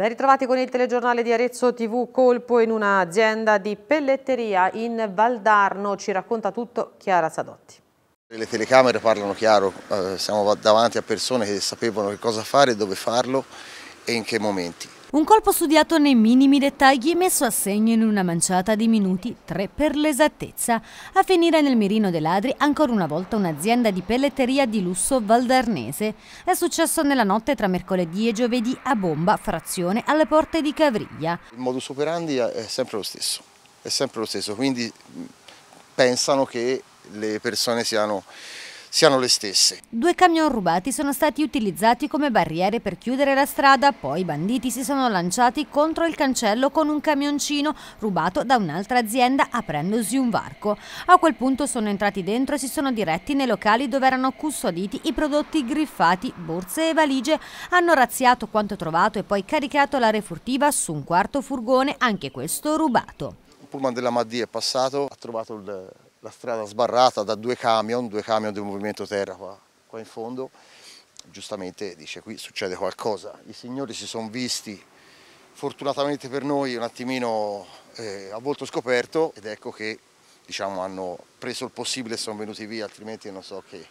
Ben ritrovati con il telegiornale di Arezzo TV, colpo in un'azienda di pelletteria in Valdarno, ci racconta tutto Chiara Sadotti. Le telecamere parlano chiaro, eh, siamo davanti a persone che sapevano che cosa fare, dove farlo e in che momenti. Un colpo studiato nei minimi dettagli e messo a segno in una manciata di minuti, tre per l'esattezza. A finire nel mirino dei ladri ancora una volta un'azienda di pelletteria di lusso valdarnese. È successo nella notte tra mercoledì e giovedì a Bomba, frazione, alle porte di Cavriglia. Il modus operandi è sempre lo stesso, è sempre lo stesso, quindi pensano che le persone siano siano le stesse. Due camion rubati sono stati utilizzati come barriere per chiudere la strada, poi i banditi si sono lanciati contro il cancello con un camioncino rubato da un'altra azienda aprendosi un varco. A quel punto sono entrati dentro e si sono diretti nei locali dove erano custoditi i prodotti griffati, borse e valigie, hanno razziato quanto trovato e poi caricato la refurtiva su un quarto furgone, anche questo rubato. Il pullman della Maddie è passato, ha trovato il la strada sbarrata da due camion, due camion del movimento terra qua, qua in fondo, giustamente dice qui succede qualcosa. I signori si sono visti, fortunatamente per noi, un attimino eh, a volto scoperto ed ecco che diciamo, hanno preso il possibile e sono venuti via, altrimenti non so che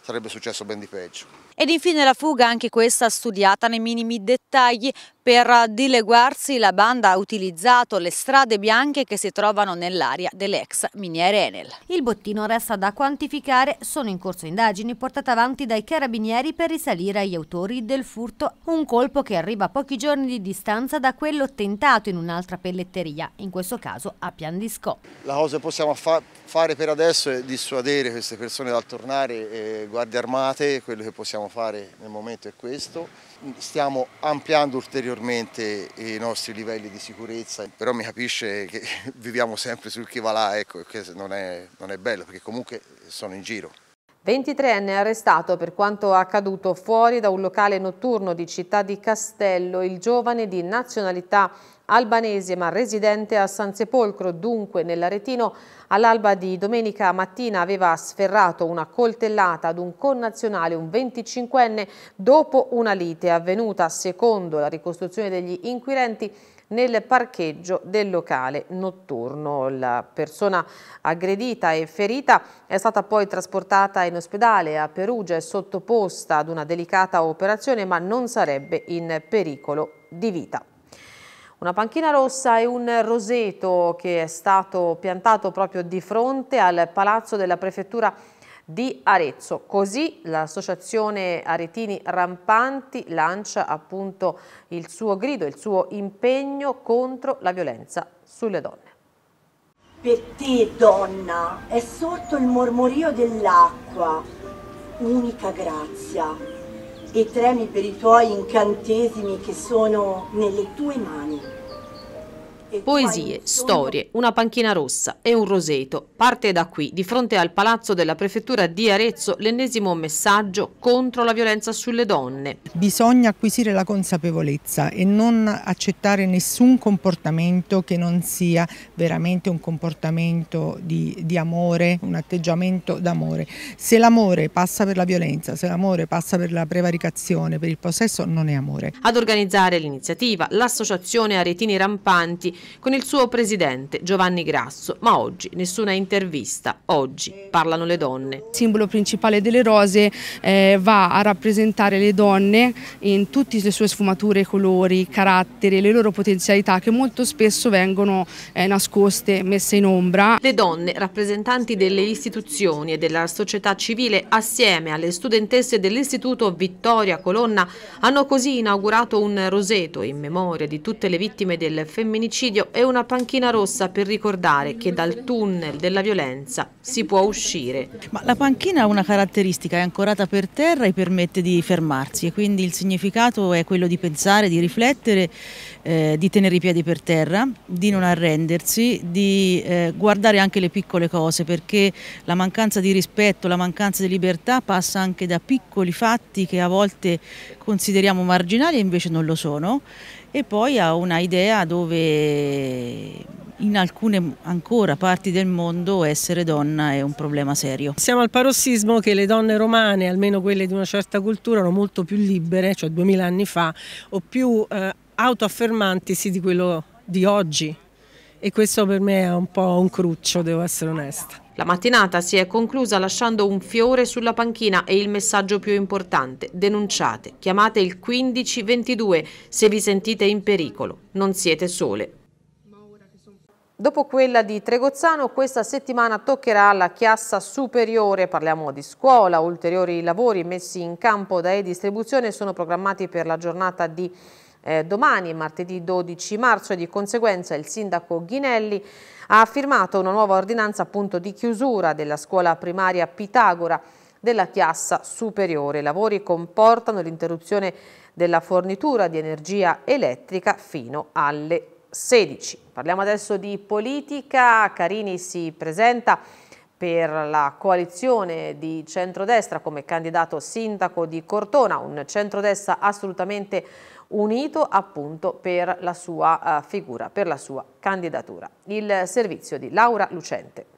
sarebbe successo ben di peggio. Ed infine la fuga, anche questa studiata nei minimi dettagli, per dileguarsi la banda ha utilizzato le strade bianche che si trovano nell'area dell'ex miniere Enel. Il bottino resta da quantificare, sono in corso indagini portate avanti dai carabinieri per risalire agli autori del furto, un colpo che arriva a pochi giorni di distanza da quello tentato in un'altra pelletteria, in questo caso a Pian di Scò. La cosa che possiamo fa fare per adesso è dissuadere queste persone dal tornare eh, guardie armate, quello che possiamo fare nel momento è questo. Stiamo ampliando ulteriormente i nostri livelli di sicurezza, però mi capisce che viviamo sempre sul chi va là, ecco, che non è, non è bello perché comunque sono in giro. 23enne arrestato per quanto accaduto fuori da un locale notturno di Città di Castello, il giovane di nazionalità albanese ma residente a San Sepolcro, dunque nell'Aretino, all'alba di domenica mattina aveva sferrato una coltellata ad un connazionale, un 25enne, dopo una lite avvenuta, secondo la ricostruzione degli inquirenti, nel parcheggio del locale notturno. La persona aggredita e ferita è stata poi trasportata in ospedale a Perugia e sottoposta ad una delicata operazione ma non sarebbe in pericolo di vita. Una panchina rossa e un roseto che è stato piantato proprio di fronte al palazzo della prefettura di Arezzo. Così l'associazione Aretini Rampanti lancia appunto il suo grido, il suo impegno contro la violenza sulle donne. Per te donna è sotto il mormorio dell'acqua, unica grazia e tremi per i tuoi incantesimi che sono nelle tue mani. Poesie, storie, una panchina rossa e un roseto. Parte da qui, di fronte al palazzo della prefettura di Arezzo, l'ennesimo messaggio contro la violenza sulle donne. Bisogna acquisire la consapevolezza e non accettare nessun comportamento che non sia veramente un comportamento di, di amore, un atteggiamento d'amore. Se l'amore passa per la violenza, se l'amore passa per la prevaricazione, per il possesso, non è amore. Ad organizzare l'iniziativa, l'associazione Aretini Rampanti con il suo presidente Giovanni Grasso, ma oggi nessuna intervista, oggi parlano le donne. Il simbolo principale delle rose eh, va a rappresentare le donne in tutte le sue sfumature, colori, caratteri, le loro potenzialità che molto spesso vengono eh, nascoste, messe in ombra. Le donne, rappresentanti delle istituzioni e della società civile, assieme alle studentesse dell'Istituto Vittoria Colonna, hanno così inaugurato un roseto in memoria di tutte le vittime del femminicidio suicidio e una panchina rossa per ricordare che dal tunnel della violenza si può uscire. Ma la panchina ha una caratteristica, è ancorata per terra e permette di fermarsi e quindi il significato è quello di pensare, di riflettere eh, di tenere i piedi per terra, di non arrendersi, di eh, guardare anche le piccole cose perché la mancanza di rispetto, la mancanza di libertà passa anche da piccoli fatti che a volte consideriamo marginali e invece non lo sono e poi a una idea dove in alcune ancora parti del mondo essere donna è un problema serio. Siamo al parossismo che le donne romane, almeno quelle di una certa cultura, erano molto più libere, cioè duemila anni fa, o più eh, autoaffermantisi di quello di oggi e questo per me è un po' un cruccio, devo essere onesta. La mattinata si è conclusa lasciando un fiore sulla panchina e il messaggio più importante, denunciate, chiamate il 1522 se vi sentite in pericolo, non siete sole. Dopo quella di Tregozzano, questa settimana toccherà alla chiassa superiore, parliamo di scuola, ulteriori lavori messi in campo da e-distribuzione sono programmati per la giornata di eh, domani, martedì 12 marzo e di conseguenza il sindaco Ghinelli ha firmato una nuova ordinanza appunto di chiusura della scuola primaria Pitagora della chiassa superiore. I lavori comportano l'interruzione della fornitura di energia elettrica fino alle 16. Parliamo adesso di politica. Carini si presenta per la coalizione di centrodestra come candidato sindaco di Cortona, un centrodestra assolutamente unito appunto per la sua eh, figura, per la sua candidatura. Il servizio di Laura Lucente.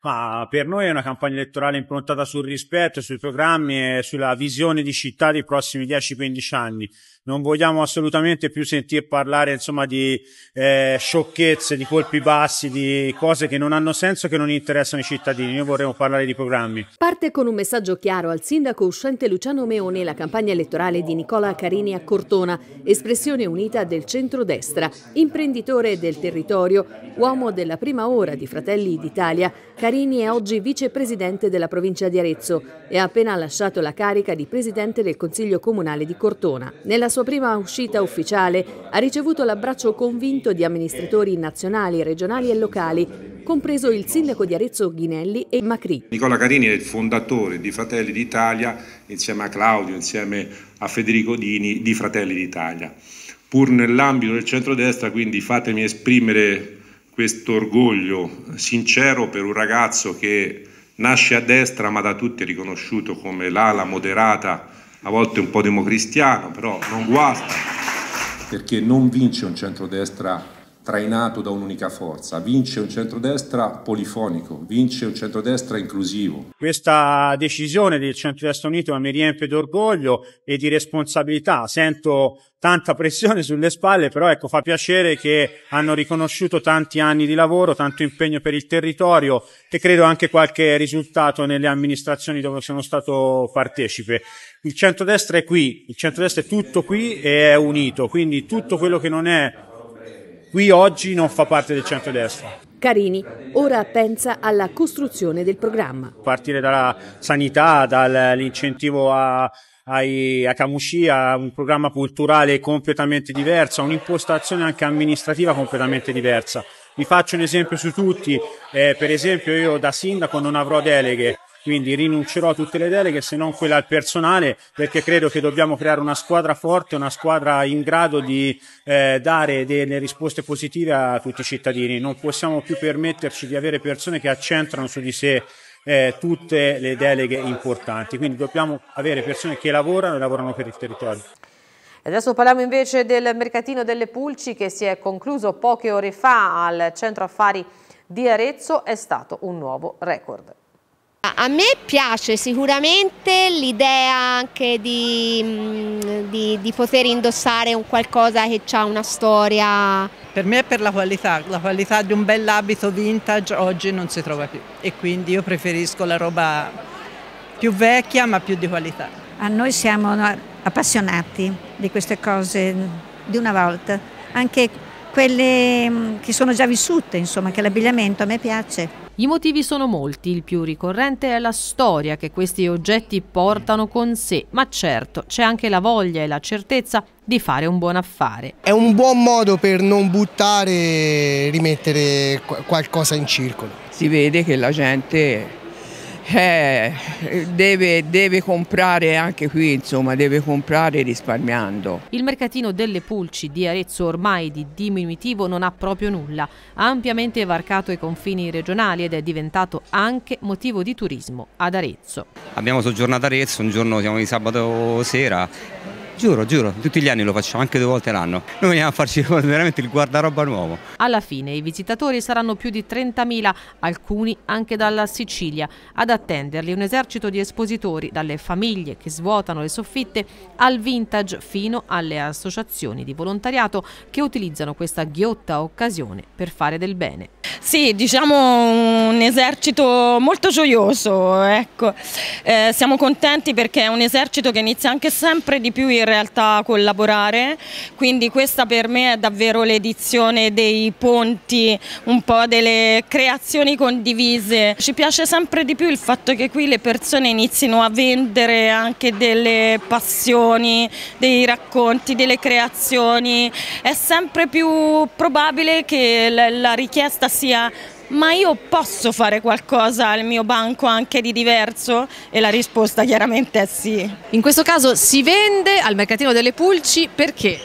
Ma per noi è una campagna elettorale improntata sul rispetto, sui programmi e sulla visione di città dei prossimi 10-15 anni. Non vogliamo assolutamente più sentir parlare insomma, di eh, sciocchezze, di colpi bassi, di cose che non hanno senso, e che non interessano i cittadini. Noi vorremmo parlare di programmi. Parte con un messaggio chiaro al sindaco uscente Luciano Meone la campagna elettorale di Nicola Carini a Cortona, espressione unita del centrodestra, imprenditore del territorio, uomo della prima ora di Fratelli d'Italia. Carini Marini è oggi vicepresidente della provincia di Arezzo e ha appena lasciato la carica di presidente del Consiglio Comunale di Cortona. Nella sua prima uscita ufficiale ha ricevuto l'abbraccio convinto di amministratori nazionali, regionali e locali, compreso il sindaco di Arezzo Ghinelli e Macri. Nicola Carini è il fondatore di Fratelli d'Italia, insieme a Claudio, insieme a Federico Dini, di Fratelli d'Italia. Pur nell'ambito del centrodestra, quindi fatemi esprimere questo orgoglio sincero per un ragazzo che nasce a destra ma da tutti è riconosciuto come l'ala moderata, a volte un po' democristiano, però non guasta. Perché non vince un centrodestra trainato da un'unica forza. Vince un centrodestra polifonico, vince un centrodestra inclusivo. Questa decisione del centrodestra unito mi riempie d'orgoglio e di responsabilità. Sento tanta pressione sulle spalle, però ecco, fa piacere che hanno riconosciuto tanti anni di lavoro, tanto impegno per il territorio e credo anche qualche risultato nelle amministrazioni dove sono stato partecipe. Il centrodestra è qui, il centrodestra è tutto qui e è unito, quindi tutto quello che non è qui oggi non fa parte del centrodestra. Carini ora pensa alla costruzione del programma. partire dalla sanità, dall'incentivo a ai, a Camuscia un programma culturale completamente diverso, un'impostazione anche amministrativa completamente diversa. Vi faccio un esempio su tutti, eh, per esempio io da sindaco non avrò deleghe, quindi rinuncerò a tutte le deleghe se non quella al personale perché credo che dobbiamo creare una squadra forte, una squadra in grado di eh, dare delle risposte positive a tutti i cittadini. Non possiamo più permetterci di avere persone che accentrano su di sé eh, tutte le deleghe importanti, quindi dobbiamo avere persone che lavorano e lavorano per il territorio. Adesso parliamo invece del mercatino delle pulci che si è concluso poche ore fa al centro affari di Arezzo, è stato un nuovo record. A me piace sicuramente l'idea anche di, mm, di, di, poter indossare un qualcosa che ha una storia. Per me è per la qualità, la qualità di un bel abito vintage oggi non si trova più e quindi io preferisco la roba più vecchia ma più di qualità. A noi siamo appassionati di queste cose di una volta, anche quelle mm, che sono già vissute, insomma, che l'abbigliamento a me piace. I motivi sono molti, il più ricorrente è la storia che questi oggetti portano con sé, ma certo c'è anche la voglia e la certezza di fare un buon affare. È un buon modo per non buttare e rimettere qualcosa in circolo. Si vede che la gente eh, deve, deve, comprare anche qui, insomma, deve comprare risparmiando. Il mercatino delle pulci di Arezzo ormai di diminutivo non ha proprio nulla, ha ampiamente varcato i confini regionali ed è diventato anche motivo di turismo ad Arezzo. Abbiamo soggiornato ad Arezzo, un giorno siamo di sabato sera, Giuro, giuro, tutti gli anni lo facciamo, anche due volte l'anno. Noi veniamo a farci veramente il guardaroba nuovo. Alla fine i visitatori saranno più di 30.000, alcuni anche dalla Sicilia. Ad attenderli un esercito di espositori, dalle famiglie che svuotano le soffitte al vintage fino alle associazioni di volontariato che utilizzano questa ghiotta occasione per fare del bene. Sì, diciamo un esercito molto gioioso, ecco. eh, siamo contenti perché è un esercito che inizia anche sempre di più il realtà collaborare, quindi questa per me è davvero l'edizione dei ponti, un po' delle creazioni condivise. Ci piace sempre di più il fatto che qui le persone inizino a vendere anche delle passioni, dei racconti, delle creazioni, è sempre più probabile che la richiesta sia ma io posso fare qualcosa al mio banco anche di diverso? E la risposta chiaramente è sì. In questo caso si vende al mercatino delle pulci perché?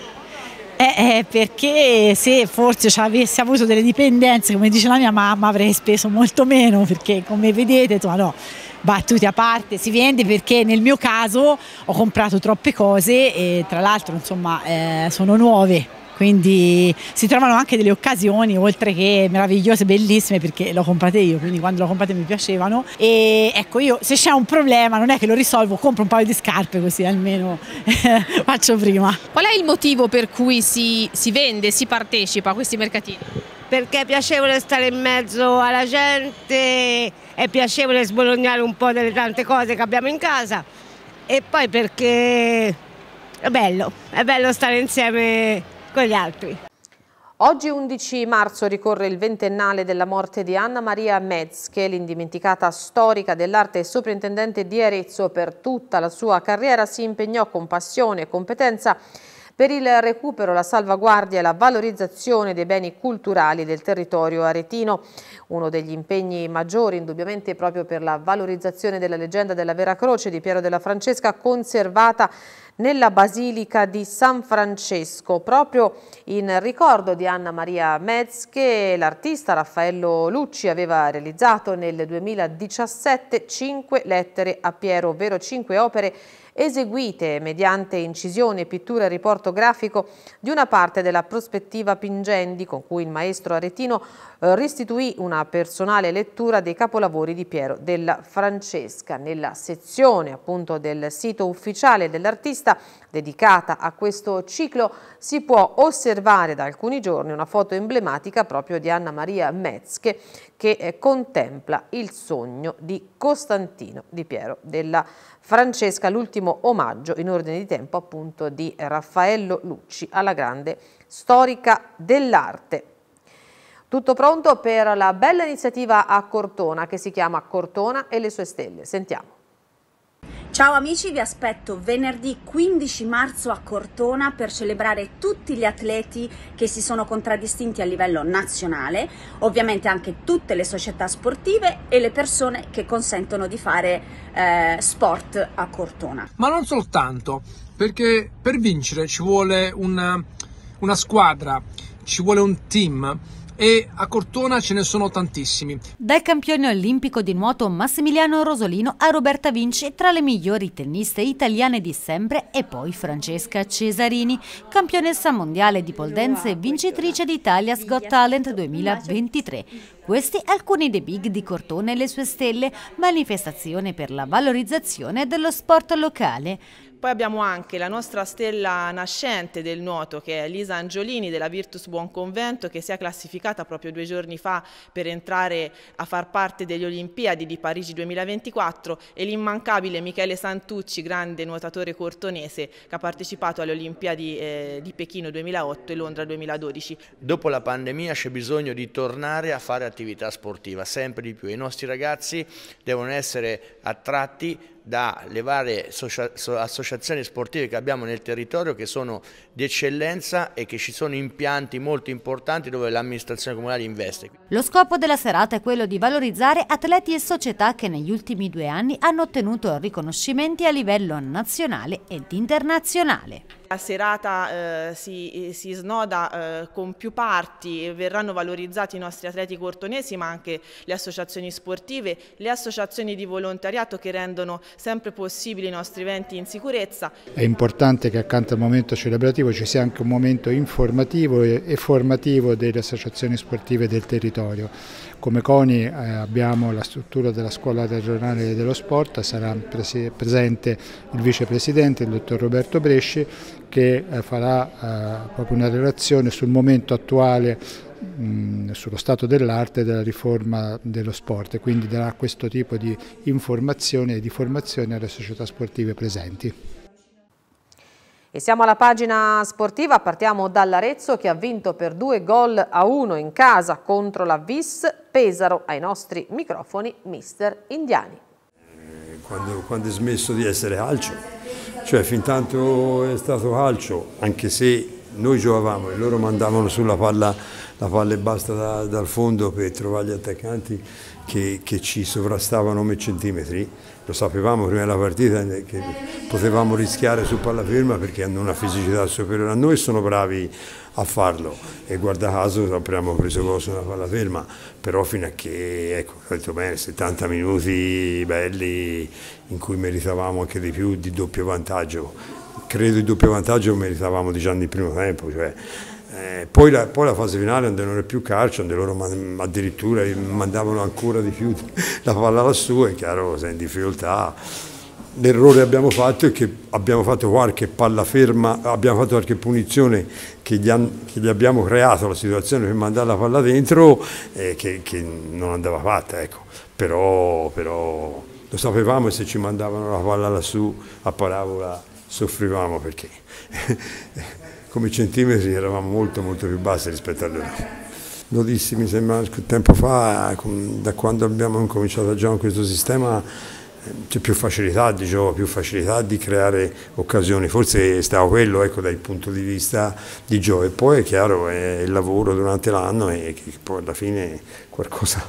Eh, eh, perché se forse avessi avuto delle dipendenze, come dice la mia mamma, avrei speso molto meno, perché come vedete, insomma, no, battute a parte, si vende perché nel mio caso ho comprato troppe cose e tra l'altro, insomma, eh, sono nuove quindi si trovano anche delle occasioni oltre che meravigliose, bellissime perché lo comprate io, quindi quando lo comprate mi piacevano e ecco io se c'è un problema non è che lo risolvo, compro un paio di scarpe così almeno faccio prima. Qual è il motivo per cui si, si vende, si partecipa a questi mercatini? Perché è piacevole stare in mezzo alla gente, è piacevole sbolognare un po' delle tante cose che abbiamo in casa e poi perché è bello, è bello stare insieme con gli altri. Oggi 11 marzo ricorre il ventennale della morte di Anna Maria Metz, che è l'indimenticata storica dell'arte e soprintendente di Arezzo per tutta la sua carriera si impegnò con passione e competenza per il recupero, la salvaguardia e la valorizzazione dei beni culturali del territorio aretino. Uno degli impegni maggiori, indubbiamente, proprio per la valorizzazione della leggenda della Vera Croce di Piero della Francesca, conservata nella Basilica di San Francesco, proprio in ricordo di Anna Maria Metz che l'artista Raffaello Lucci aveva realizzato nel 2017 cinque lettere a Piero, ovvero cinque opere eseguite mediante incisione, pittura e riporto grafico di una parte della prospettiva Pingendi con cui il maestro aretino eh, restituì una personale lettura dei capolavori di Piero della Francesca. Nella sezione appunto del sito ufficiale dell'artista intervista dedicata a questo ciclo si può osservare da alcuni giorni una foto emblematica proprio di Anna Maria Metzke che eh, contempla il sogno di Costantino di Piero della Francesca, l'ultimo omaggio in ordine di tempo appunto di Raffaello Lucci alla grande storica dell'arte. Tutto pronto per la bella iniziativa a Cortona che si chiama Cortona e le sue stelle. Sentiamo. Ciao amici, vi aspetto venerdì 15 marzo a Cortona per celebrare tutti gli atleti che si sono contraddistinti a livello nazionale, ovviamente anche tutte le società sportive e le persone che consentono di fare eh, sport a Cortona. Ma non soltanto, perché per vincere ci vuole una, una squadra, ci vuole un team e a Cortona ce ne sono tantissimi. Dal campione olimpico di nuoto Massimiliano Rosolino a Roberta Vinci, tra le migliori tenniste italiane di sempre e poi Francesca Cesarini, campionessa mondiale di pole dance e vincitrice d'Italia's Got Talent 2023. Questi alcuni dei big di Cortona e le sue stelle, manifestazione per la valorizzazione dello sport locale. Poi abbiamo anche la nostra stella nascente del nuoto che è Lisa Angiolini della Virtus Buon Convento che si è classificata proprio due giorni fa per entrare a far parte delle Olimpiadi di Parigi 2024 e l'immancabile Michele Santucci, grande nuotatore cortonese che ha partecipato alle Olimpiadi eh, di Pechino 2008 e Londra 2012. Dopo la pandemia c'è bisogno di tornare a fare attività sportiva sempre di più. I nostri ragazzi devono essere attratti dalle varie associazioni sportive che abbiamo nel territorio che sono di eccellenza e che ci sono impianti molto importanti dove l'amministrazione comunale investe. Lo scopo della serata è quello di valorizzare atleti e società che negli ultimi due anni hanno ottenuto riconoscimenti a livello nazionale ed internazionale. La serata eh, si, si, snoda eh, con più parti, verranno valorizzati i nostri atleti cortonesi ma anche le associazioni sportive, le associazioni di volontariato che rendono sempre possibili i nostri eventi in sicurezza. È importante che accanto al momento celebrativo ci sia anche un momento informativo e formativo delle associazioni sportive del territorio. Come CONI eh, abbiamo la struttura della scuola regionale dello sport, sarà presente il vicepresidente, il dottor Roberto Bresci, che eh, farà eh, proprio una relazione sul momento attuale sullo stato dell'arte e della riforma dello sport e quindi darà questo tipo di informazione e di formazione alle società sportive presenti. E siamo alla pagina sportiva, partiamo dall'Arezzo che ha vinto per due gol a uno in casa contro la Vis Pesaro, ai nostri microfoni mister Indiani. Eh, quando, quando è smesso di essere calcio, cioè fin tanto è stato calcio, anche se noi giocavamo e loro mandavano sulla palla, la palla e basta da, dal fondo per trovare gli attaccanti che, che ci sovrastavano me centimetri, lo sapevamo prima della partita eh, che potevamo rischiare su palla ferma perché hanno una fisicità superiore a noi e sono bravi a farlo e guarda caso abbiamo preso cosa una palla ferma però fino a che, ecco, ho detto bene, 70 minuti belli in cui meritavamo anche di più di doppio vantaggio, credo il doppio vantaggio meritavamo già nel primo tempo, cioè, eh, poi, la, poi, la, fase finale non era più calcio, onde loro man, addirittura mandavano ancora di più la palla lassù, è chiaro, sei in difficoltà l'errore che abbiamo fatto è che abbiamo fatto qualche palla ferma, abbiamo fatto qualche punizione che gli, han, che gli abbiamo creato la situazione per mandare la palla dentro eh, che, che, non andava fatta, ecco. però, però, lo sapevamo e se ci mandavano la palla lassù a parabola soffrivamo perché come centimetri eravamo molto molto più bassi rispetto a loro. Lo dissi mi sembra tempo fa, da quando abbiamo incominciato a giocare con questo sistema c'è più facilità, di diciamo, più facilità di creare occasioni, forse stava quello ecco, dal punto di vista di Gio e poi è chiaro è il lavoro durante l'anno e che poi alla fine qualcosa,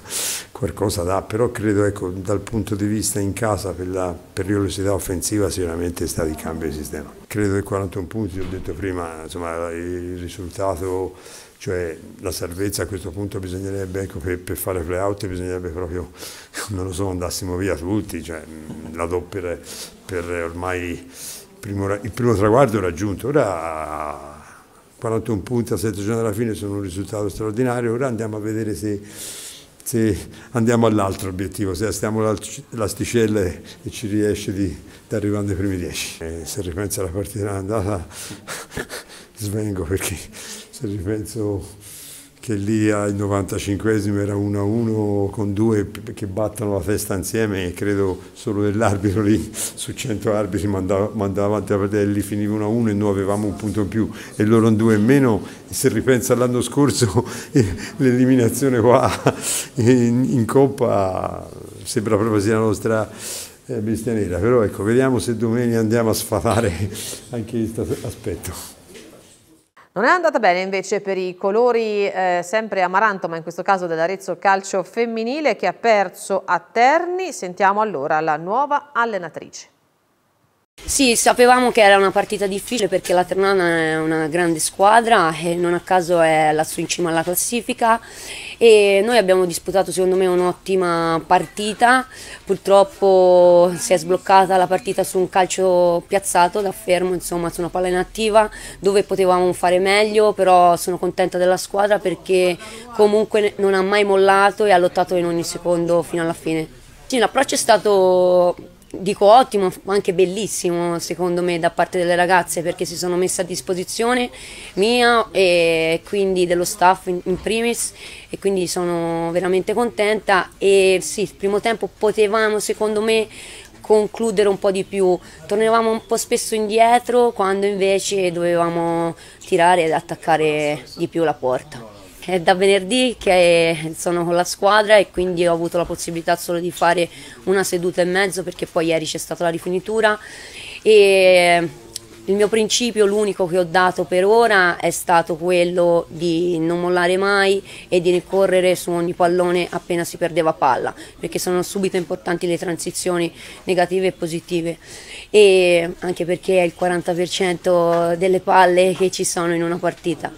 qualcosa dà, però credo ecco, dal punto di vista in casa per la periodicità offensiva sicuramente sta di cambio di sistema. Credo che 41 punti, ho detto prima, insomma, il risultato cioè la salvezza a questo punto bisognerebbe, ecco, per, per fare play-out bisognerebbe proprio, non lo so, andassimo via tutti, cioè, la do per, per ormai primo, il primo traguardo raggiunto, ora 41 punti a 7 giorni alla fine sono un risultato straordinario, ora andiamo a vedere se, se andiamo all'altro obiettivo, se stiamo l'asticella e ci riesce di, di arrivare ai primi 10. Eh, se ripensa alla partita andata svengo perché se ripenso che lì al 95 esimo era 1-1 con due che battono la testa insieme e credo solo dell'arbitro lì su 100 arbitri mandava, mandava avanti la partita e lì finiva 1-1 e noi avevamo un punto in più e loro un 2 in meno e se ripensa all'anno scorso eh, l'eliminazione qua in, in, Coppa sembra proprio sia la nostra eh, bestia nera però ecco vediamo se domenica andiamo a sfatare anche questo aspetto non è andata bene invece per i colori eh, sempre amaranto, ma in questo caso dell'Arezzo Calcio Femminile che ha perso a Terni. Sentiamo allora la nuova allenatrice. Sì, sapevamo che era una partita difficile perché la Ternana è una grande squadra e non a caso è lassù in cima alla classifica e noi abbiamo disputato secondo me un'ottima partita, purtroppo si è sbloccata la partita su un calcio piazzato da fermo, insomma su una palla inattiva dove potevamo fare meglio, però sono contenta della squadra perché comunque non ha mai mollato e ha lottato in ogni secondo fino alla fine. Sì, l'approccio è stato dico ottimo, anche bellissimo secondo me da parte delle ragazze perché si sono messe a disposizione mia e quindi dello staff in, in primis e quindi sono veramente contenta e sì, il primo tempo potevamo secondo me concludere un po' di più. Tornavamo un po' spesso indietro quando invece dovevamo tirare ed attaccare di più la porta. È da venerdì che sono con la squadra e quindi ho avuto la possibilità solo di fare una seduta e mezzo perché poi ieri c'è stata la rifinitura e il mio principio, l'unico che ho dato per ora, è stato quello di non mollare mai e di ricorrere su ogni pallone appena si perdeva palla, perché sono subito importanti le transizioni negative e positive, e anche perché è il 40% delle palle che ci sono in una partita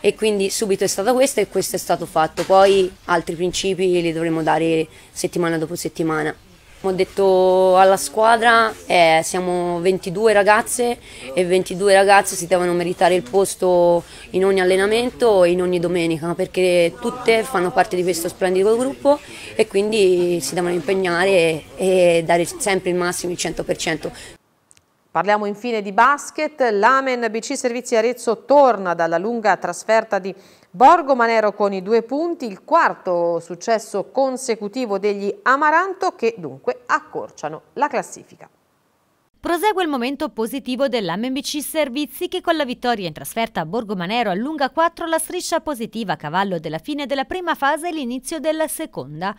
e quindi subito è stato questo e questo è stato fatto. Poi altri principi li dovremo dare settimana dopo settimana. Ho detto alla squadra, eh, siamo 22 ragazze e 22 ragazze si devono meritare il posto in ogni allenamento e in ogni domenica perché tutte fanno parte di questo splendido gruppo e quindi si devono impegnare e dare sempre il massimo, il 100%. Parliamo infine di basket, l'Amen BC Servizi Arezzo torna dalla lunga trasferta di Borgo Manero con i due punti, il quarto successo consecutivo degli Amaranto che dunque accorciano la classifica. Prosegue il momento positivo dell'MBC Servizi che con la vittoria in trasferta a Borgo Manero allunga 4 la striscia positiva a cavallo della fine della prima fase e l'inizio della seconda.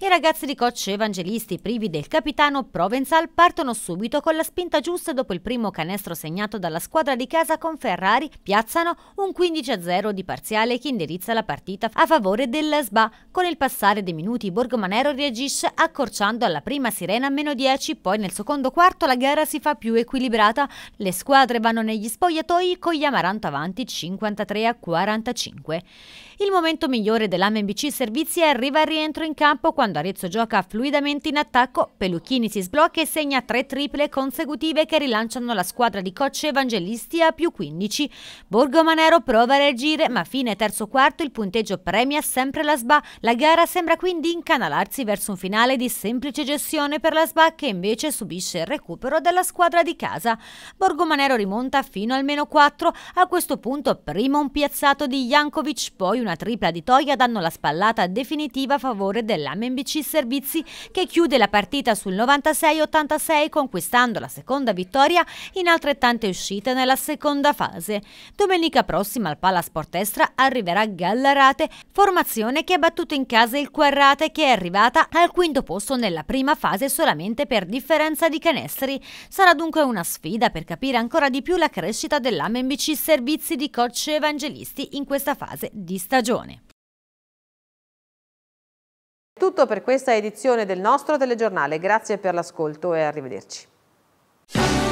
I ragazzi di coach evangelisti privi del capitano Provenzal partono subito con la spinta giusta dopo il primo canestro segnato dalla squadra di casa con Ferrari, piazzano un 15-0 di parziale che indirizza la partita a favore della SBA. Con il passare dei minuti Borgo Manero reagisce accorciando alla prima sirena a meno 10, poi nel secondo quarto la gara si fa più equilibrata, le squadre vanno negli spogliatoi con gli Amaranto avanti 53 a 45. Il momento migliore dell'AMBC Servizi arriva al rientro in campo quando Arezzo gioca fluidamente in attacco, Peluchini si sblocca e segna tre triple consecutive che rilanciano la squadra di coach Evangelisti a più 15. Borgo Manero prova a reagire ma fine terzo quarto il punteggio premia sempre la SBA, la gara sembra quindi incanalarsi verso un finale di semplice gestione per la SBA che invece subisce il recupero della dalla squadra di casa. Borgomanero rimonta fino al meno 4, a questo punto prima un piazzato di Jankovic, poi una tripla di Toia danno la spallata definitiva a favore dell'MBC Servizi che chiude la partita sul 96-86 conquistando la seconda vittoria in altrettante uscite nella seconda fase. Domenica prossima al Pala Sportestra arriverà Gallarate, formazione che ha battuto in casa il Quarrate che è arrivata al quinto posto nella prima fase solamente per differenza di canestri. Sarà dunque una sfida per capire ancora di più la crescita dell'AMMBC Servizi di Coach Evangelisti in questa fase di stagione. Tutto per questa edizione del nostro telegiornale, grazie per l'ascolto e arrivederci.